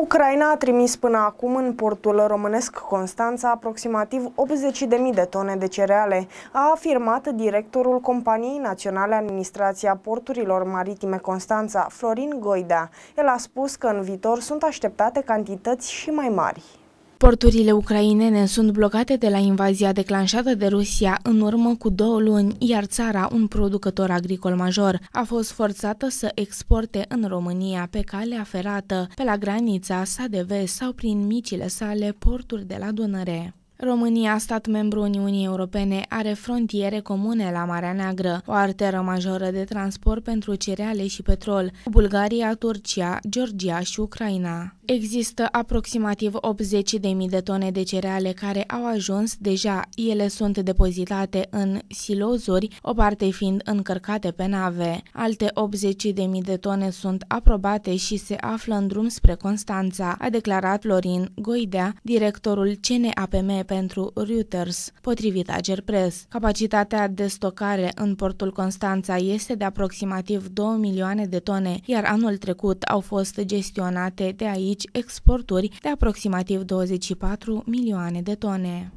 Ucraina a trimis până acum în portul românesc Constanța aproximativ 80.000 de tone de cereale, a afirmat directorul Companiei Naționale Administrația Porturilor Maritime Constanța, Florin Goida. El a spus că în viitor sunt așteptate cantități și mai mari. Porturile ucrainene sunt blocate de la invazia declanșată de Rusia în urmă cu două luni, iar țara, un producător agricol major, a fost forțată să exporte în România pe calea ferată, pe la granița sa de vest sau prin micile sale porturi de la Dunăre. România, stat membru Uniunii Europene, are frontiere comune la Marea Neagră, o arteră majoră de transport pentru cereale și petrol, cu Bulgaria, Turcia, Georgia și Ucraina. Există aproximativ 80.000 de de tone de cereale care au ajuns deja. Ele sunt depozitate în silozuri, o parte fiind încărcate pe nave. Alte 80.000 de tone sunt aprobate și se află în drum spre Constanța, a declarat Florin Goidea, directorul CNAPM pentru Reuters, potrivit Press. Capacitatea de stocare în portul Constanța este de aproximativ 2 milioane de tone, iar anul trecut au fost gestionate de aici exporturi de aproximativ 24 milioane de tone.